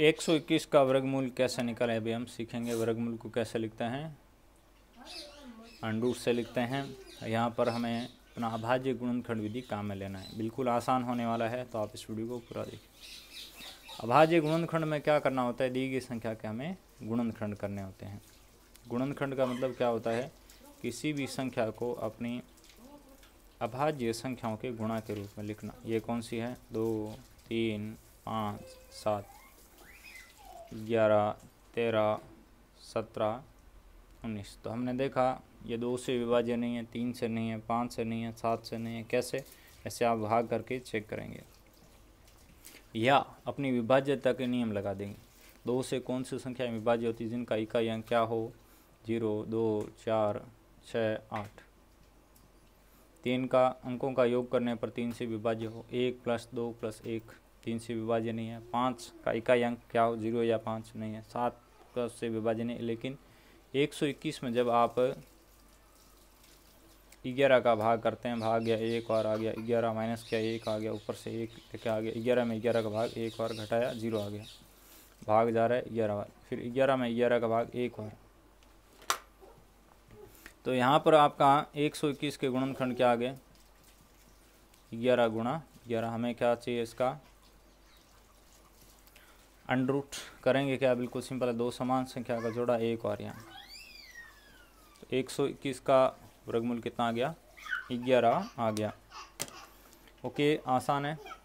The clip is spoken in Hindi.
121 का वर्गमूल कैसे निकाले अभी हम सीखेंगे वर्गमूल को कैसे लिखते हैं अंडू से लिखते हैं यहाँ पर हमें अपना अभाज्य गुणनखंड विधि काम में लेना है बिल्कुल आसान होने वाला है तो आप इस वीडियो को पूरा देखिए अभाज्य गुणनखंड में क्या करना होता है दी गई संख्या के हमें गुणनखंड करने होते हैं गुणनखंड का मतलब क्या होता है किसी भी संख्या को अपनी अभाज्य संख्याओं के गुणा के रूप में लिखना ये कौन सी है दो तीन पाँच सात ग्यारह तेरह सत्रह उन्नीस तो हमने देखा ये दो से विभाज्य नहीं है तीन से नहीं है पाँच से नहीं है सात से नहीं है कैसे ऐसे आप भाग करके चेक करेंगे या अपनी विभाज्यता के नियम लगा देंगे दो से कौन सी संख्या विभाज्य होती है जिनका इकाई अंक क्या हो जीरो दो चार छः आठ तीन का अंकों का योग करने पर तीन से विभाज्य हो एक प्लस दो प्लस एक तीन से विभाज्य नहीं है पाँच का इकाई अंक क्या हो जीरो या पाँच नहीं है सात का उससे विभाजन नहीं लेकिन 121 में जब आप ग्यारह का भाग करते हैं भाग गया एक और आ गया ग्यारह माइनस किया एक आ गया ऊपर से एक क्या आ गया ग्यारह में ग्यारह का भाग एक और घटाया जीरो आ गया भाग जा रहा है ग्यारह बार फिर ग्यारह में ग्यारह का भाग एक और तो यहाँ पर आपका 121 के गुणनखंड क्या आ गए ग्यारह गुणा ग्यारह हमें क्या चाहिए इसका अंडर रूट करेंगे क्या बिल्कुल सिंपल है दो समान संख्या का जोड़ा एक और यहाँ तो एक सौ इक्कीस का वर्गमूल कितना आ गया ग्यारह आ गया ओके आसान है